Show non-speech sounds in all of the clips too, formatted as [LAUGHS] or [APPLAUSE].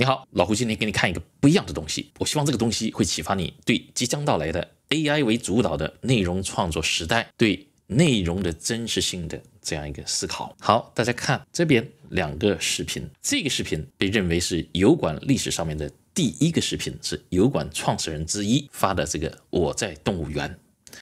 你好，老胡今天给你看一个不一样的东西。我希望这个东西会启发你对即将到来的 AI 为主导的内容创作时代对内容的真实性的这样一个思考。好，大家看这边两个视频。这个视频被认为是油管历史上面的第一个视频，是油管创始人之一发的。这个我在动物园，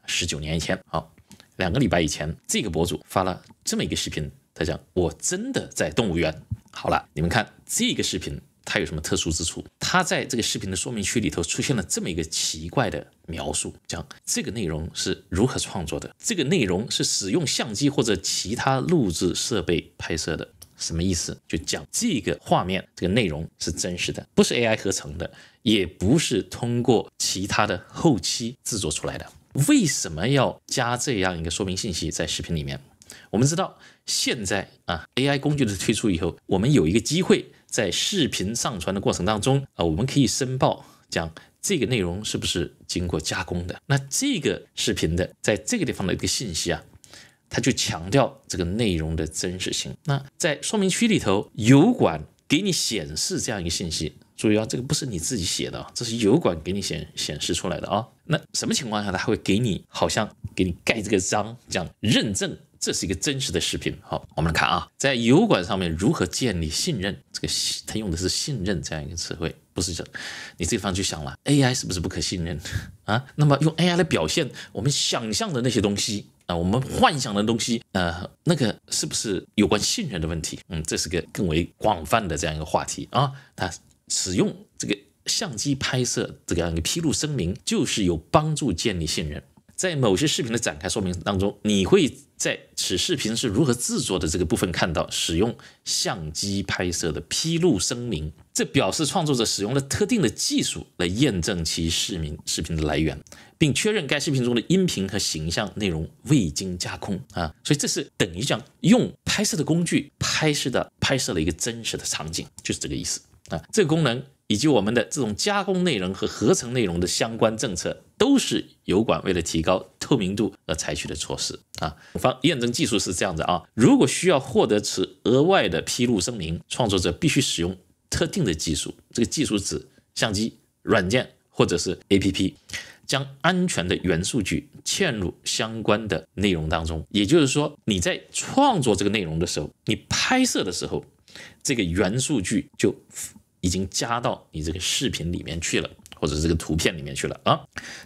十九年以前，好，两个礼拜以前，这个博主发了这么一个视频。他讲我真的在动物园。好了，你们看这个视频。它有什么特殊之处？它在这个视频的说明区里头出现了这么一个奇怪的描述，讲这个内容是如何创作的，这个内容是使用相机或者其他录制设备拍摄的，什么意思？就讲这个画面，这个内容是真实的，不是 AI 合成的，也不是通过其他的后期制作出来的。为什么要加这样一个说明信息在视频里面？我们知道，现在啊 AI 工具的推出以后，我们有一个机会。在视频上传的过程当中啊，我们可以申报讲这个内容是不是经过加工的。那这个视频的在这个地方的一个信息啊，它就强调这个内容的真实性。那在说明区里头，油管给你显示这样一个信息，注意啊，这个不是你自己写的，这是油管给你显显示出来的啊。那什么情况下他会给你好像给你盖这个章，讲认证？这是一个真实的视频，好，我们来看啊，在油管上面如何建立信任？这个他用的是“信任”这样一个词汇，不是这，你这方去想了，AI 是不是不可信任 [LAUGHS] 啊？那么用 AI 来表现我们想象的那些东西啊，我们幻想的东西，呃，那个是不是有关信任的问题？嗯，这是个更为广泛的这样一个话题啊。他使用这个相机拍摄这样一个披露声明，就是有帮助建立信任。在某些视频的展开说明当中，你会。在此视频是如何制作的这个部分，看到使用相机拍摄的披露声明，这表示创作者使用了特定的技术来验证其视频视频的来源，并确认该视频中的音频和形象内容未经加工啊，所以这是等于讲用拍摄的工具拍摄的拍摄了一个真实的场景，就是这个意思啊。这个功能以及我们的这种加工内容和合成内容的相关政策，都是油管为了提高。透明度而采取的措施啊，方验证技术是这样的啊，如果需要获得此额外的披露声明，创作者必须使用特定的技术，这个技术指相机、软件或者是 APP，将安全的元数据嵌入相关的内容当中。也就是说，你在创作这个内容的时候，你拍摄的时候，这个元数据就已经加到你这个视频里面去了。或者这个图片里面去了啊，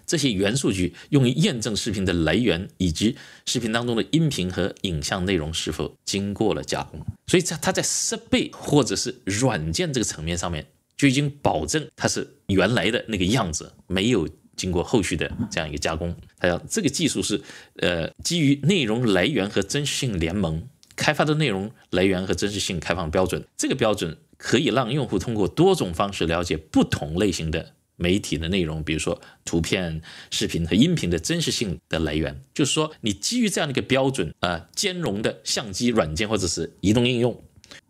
这些元数据用于验证视频的来源以及视频当中的音频和影像内容是否经过了加工。所以它它在设备或者是软件这个层面上面就已经保证它是原来的那个样子，没有经过后续的这样一个加工。它这个技术是呃基于内容来源和真实性联盟开发的内容来源和真实性开放标准。这个标准可以让用户通过多种方式了解不同类型的。媒体的内容，比如说图片、视频和音频的真实性的来源，就是说，你基于这样的一个标准，呃，兼容的相机软件或者是移动应用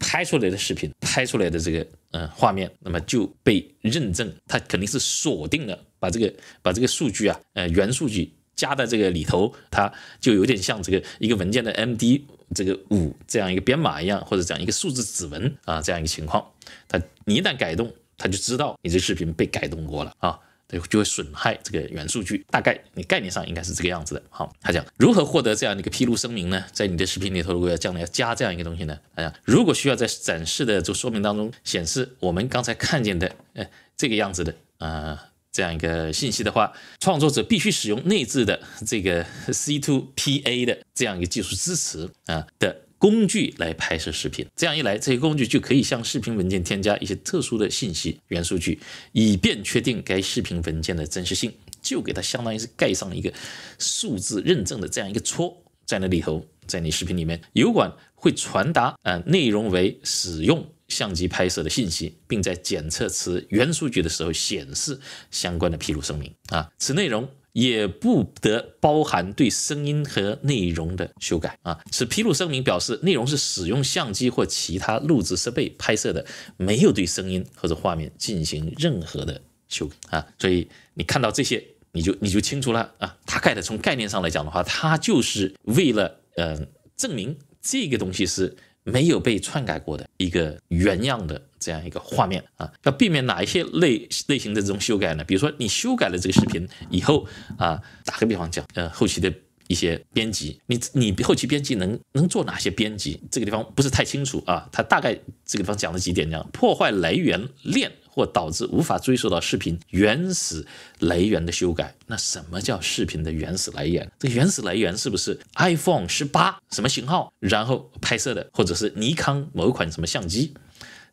拍出来的视频，拍出来的这个嗯画面，那么就被认证，它肯定是锁定了，把这个把这个数据啊，呃，原数据加在这个里头，它就有点像这个一个文件的 MD 这个五这样一个编码一样，或者这样一个数字指纹啊这样一个情况，它你一旦改动。他就知道你这个视频被改动过了啊，对，就会损害这个元数据。大概你概念上应该是这个样子的。好，他讲如何获得这样的一个披露声明呢？在你的视频里头，如果要将来要加这样一个东西呢？他呀，如果需要在展示的就说明当中显示我们刚才看见的，呃，这个样子的啊，这样一个信息的话，创作者必须使用内置的这个 C2PA 的这样一个技术支持啊的。工具来拍摄视频，这样一来，这些工具就可以向视频文件添加一些特殊的信息元数据，以便确定该视频文件的真实性，就给它相当于是盖上一个数字认证的这样一个戳，在那里头，在你视频里面，油管会传达呃内容为使用相机拍摄的信息，并在检测此元数据的时候显示相关的披露声明啊，此内容。也不得包含对声音和内容的修改啊。此披露声明表示，内容是使用相机或其他录制设备拍摄的，没有对声音或者画面进行任何的修改啊。所以你看到这些，你就你就清楚了啊。大概的从概念上来讲的话，它就是为了嗯证明这个东西是。没有被篡改过的一个原样的这样一个画面啊，要避免哪一些类类型的这种修改呢？比如说你修改了这个视频以后啊，打个比方讲，呃，后期的。一些编辑，你你后期编辑能能做哪些编辑？这个地方不是太清楚啊。它大概这个地方讲了几点，呢？破坏来源链或导致无法追溯到视频原始来源的修改。那什么叫视频的原始来源？这个原始来源是不是 iPhone 十八什么型号，然后拍摄的，或者是尼康某一款什么相机？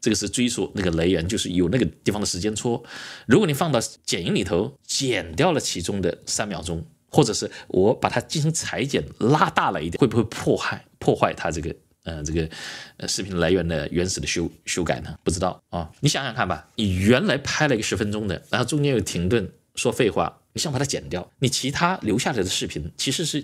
这个是追溯那个来源，就是有那个地方的时间戳。如果你放到剪映里头，剪掉了其中的三秒钟。或者是我把它进行裁剪拉大了一点，会不会破坏破坏它这个呃这个呃视频来源的原始的修修改呢？不知道啊，你想想看吧。你原来拍了一个十分钟的，然后中间有停顿说废话，你想把它剪掉，你其他留下来的视频其实是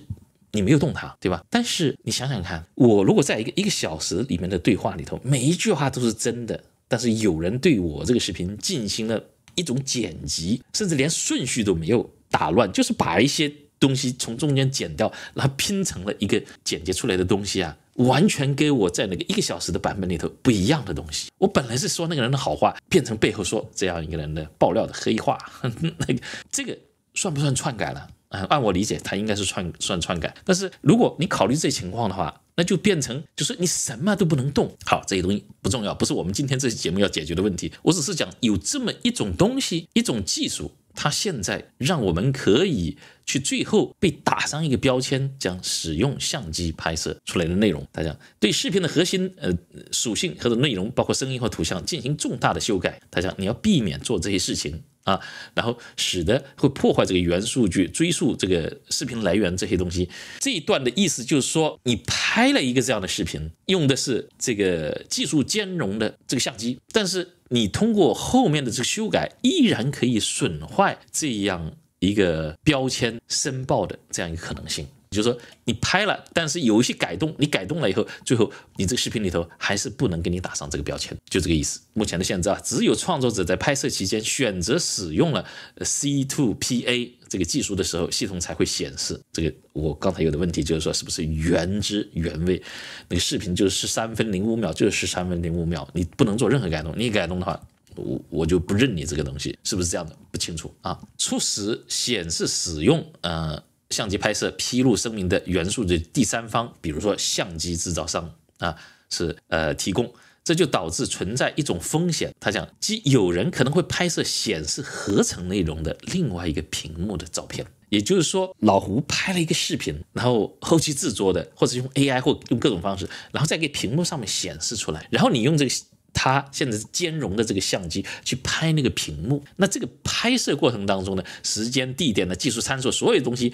你没有动它，对吧？但是你想想看，我如果在一个一个小时里面的对话里头，每一句话都是真的，但是有人对我这个视频进行了一种剪辑，甚至连顺序都没有。打乱就是把一些东西从中间剪掉，然后拼成了一个剪辑出来的东西啊，完全跟我在那个一个小时的版本里头不一样的东西。我本来是说那个人的好话，变成背后说这样一个人的爆料的黑话，[LAUGHS] 那个这个算不算篡改了？按我理解，它应该是篡算篡改。但是如果你考虑这情况的话，那就变成就是你什么都不能动。好，这些东西不重要，不是我们今天这期节目要解决的问题。我只是讲有这么一种东西，一种技术。它现在让我们可以去最后被打上一个标签，将使用相机拍摄出来的内容，大家对视频的核心呃属性或者内容，包括声音或图像进行重大的修改。大家你要避免做这些事情啊，然后使得会破坏这个元数据，追溯这个视频来源这些东西。这一段的意思就是说，你拍了一个这样的视频，用的是这个技术兼容的这个相机，但是。你通过后面的这个修改，依然可以损坏这样一个标签申报的这样一个可能性。就是说，你拍了，但是有一些改动，你改动了以后，最后你这个视频里头还是不能给你打上这个标签，就这个意思。目前的现状啊，只有创作者在拍摄期间选择使用了 C2PA。这个技术的时候，系统才会显示这个。我刚才有的问题就是说，是不是原汁原味？那个视频就是十三分零五秒，就是十三分零五秒，你不能做任何改动。你改动的话，我我就不认你这个东西，是不是这样的？不清楚啊。初始显示使用呃相机拍摄披露声明的元素的第三方，比如说相机制造商啊，是呃提供。这就导致存在一种风险，他讲，即有人可能会拍摄显示合成内容的另外一个屏幕的照片，也就是说，老胡拍了一个视频，然后后期制作的，或者用 AI 或用各种方式，然后再给屏幕上面显示出来，然后你用这个。他现在是兼容的这个相机去拍那个屏幕，那这个拍摄过程当中呢，时间、地点、的技术参数，所有东西，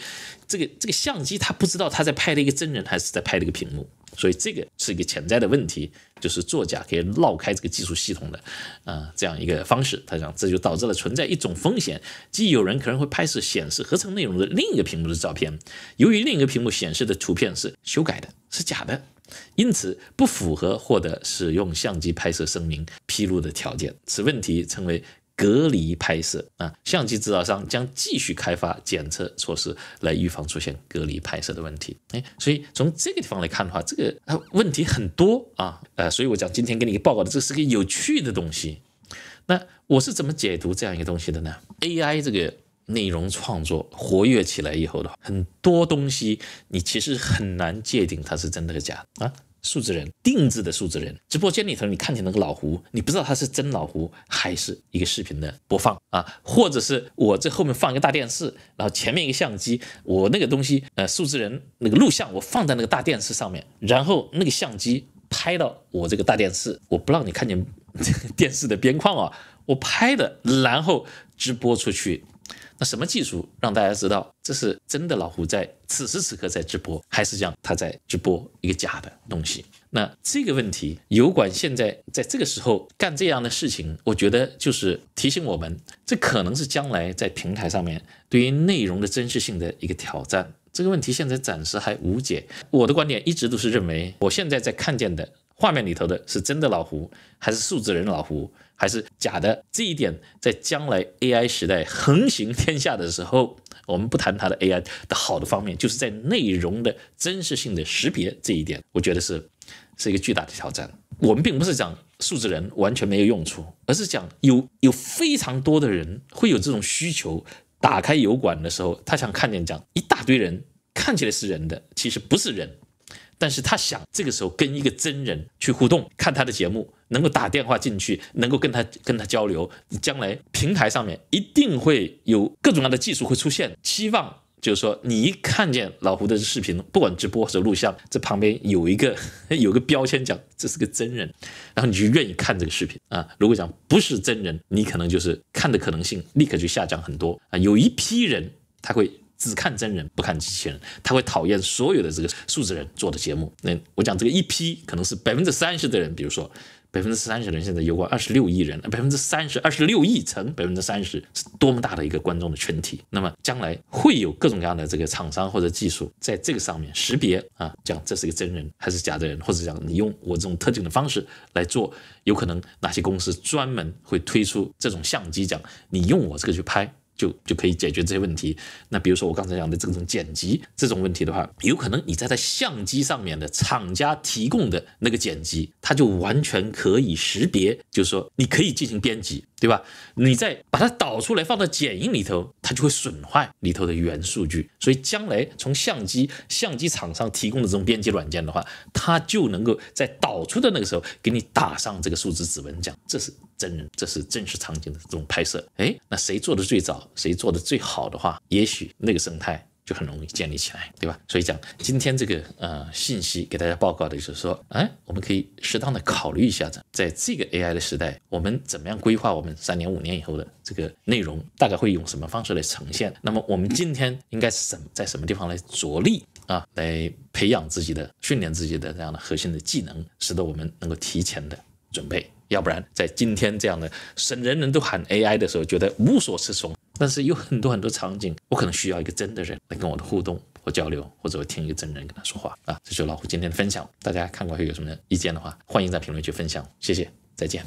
这个这个相机它不知道它在拍的一个真人还是在拍的一个屏幕，所以这个是一个潜在的问题，就是作假可以绕开这个技术系统的，啊，这样一个方式，他讲这就导致了存在一种风险，即有人可能会拍摄显示合成内容的另一个屏幕的照片，由于另一个屏幕显示的图片是修改的，是假的。因此不符合获得使用相机拍摄声明披露的条件，此问题称为隔离拍摄啊。相机制造商将继续开发检测措施来预防出现隔离拍摄的问题。哎，所以从这个地方来看的话，这个问题很多啊。呃，所以我讲今天给你报告的这是个有趣的东西。那我是怎么解读这样一个东西的呢？AI 这个。内容创作活跃起来以后的话，很多东西你其实很难界定它是真的是假的啊。数字人定制的数字人，直播间里头你看见那个老胡，你不知道他是真老胡还是一个视频的播放啊？或者是我这后面放一个大电视，然后前面一个相机，我那个东西呃数字人那个录像我放在那个大电视上面，然后那个相机拍到我这个大电视，我不让你看见 [LAUGHS] 电视的边框啊，我拍的，然后直播出去。那什么技术让大家知道这是真的？老胡在此时此刻在直播，还是讲他在直播一个假的东西？那这个问题，油管现在在这个时候干这样的事情，我觉得就是提醒我们，这可能是将来在平台上面对于内容的真实性的一个挑战。这个问题现在暂时还无解。我的观点一直都是认为，我现在在看见的。画面里头的是真的老胡，还是数字人老胡，还是假的？这一点在将来 AI 时代横行天下的时候，我们不谈它的 AI 的好的方面，就是在内容的真实性的识别这一点，我觉得是是一个巨大的挑战。我们并不是讲数字人完全没有用处，而是讲有有非常多的人会有这种需求。打开油管的时候，他想看见讲一大堆人，看起来是人的，其实不是人。但是他想这个时候跟一个真人去互动，看他的节目，能够打电话进去，能够跟他跟他交流。将来平台上面一定会有各种各样的技术会出现，期望就是说你一看见老胡的视频，不管直播还是录像，这旁边有一个 [LAUGHS] 有个标签讲这是个真人，然后你就愿意看这个视频啊。如果讲不是真人，你可能就是看的可能性立刻就下降很多啊。有一批人他会。只看真人不看机器人，他会讨厌所有的这个数字人做的节目。那我讲这个一批可能是百分之三十的人，比如说百分之三十的人现在有二十六亿人，百分之三十二十六亿乘百分之三十是多么大的一个观众的群体。那么将来会有各种各样的这个厂商或者技术在这个上面识别啊，讲这是个真人还是假的人，或者讲你用我这种特定的方式来做，有可能哪些公司专门会推出这种相机，讲你用我这个去拍。就就可以解决这些问题。那比如说我刚才讲的这种剪辑这种问题的话，有可能你在在相机上面的厂家提供的那个剪辑，它就完全可以识别，就是说你可以进行编辑。对吧？你再把它导出来放到剪映里头，它就会损坏里头的原数据。所以将来从相机相机厂商提供的这种编辑软件的话，它就能够在导出的那个时候给你打上这个数字指纹，讲这是真人，这是真实场景的这种拍摄。哎，那谁做的最早，谁做的最好的话，也许那个生态。就很容易建立起来，对吧？所以讲，今天这个呃信息给大家报告的就是说，哎，我们可以适当的考虑一下子，在这个 AI 的时代，我们怎么样规划我们三年、五年以后的这个内容，大概会用什么方式来呈现？那么我们今天应该是怎在什么地方来着力啊，来培养自己的、训练自己的这样的核心的技能，使得我们能够提前的准备。要不然，在今天这样的省人人都喊 AI 的时候，觉得无所适从。但是有很多很多场景，我可能需要一个真的人来跟我的互动或交流，或者我听一个真人跟他说话啊。这就是老虎今天的分享，大家看过后有什么意见的话，欢迎在评论区分享，谢谢，再见。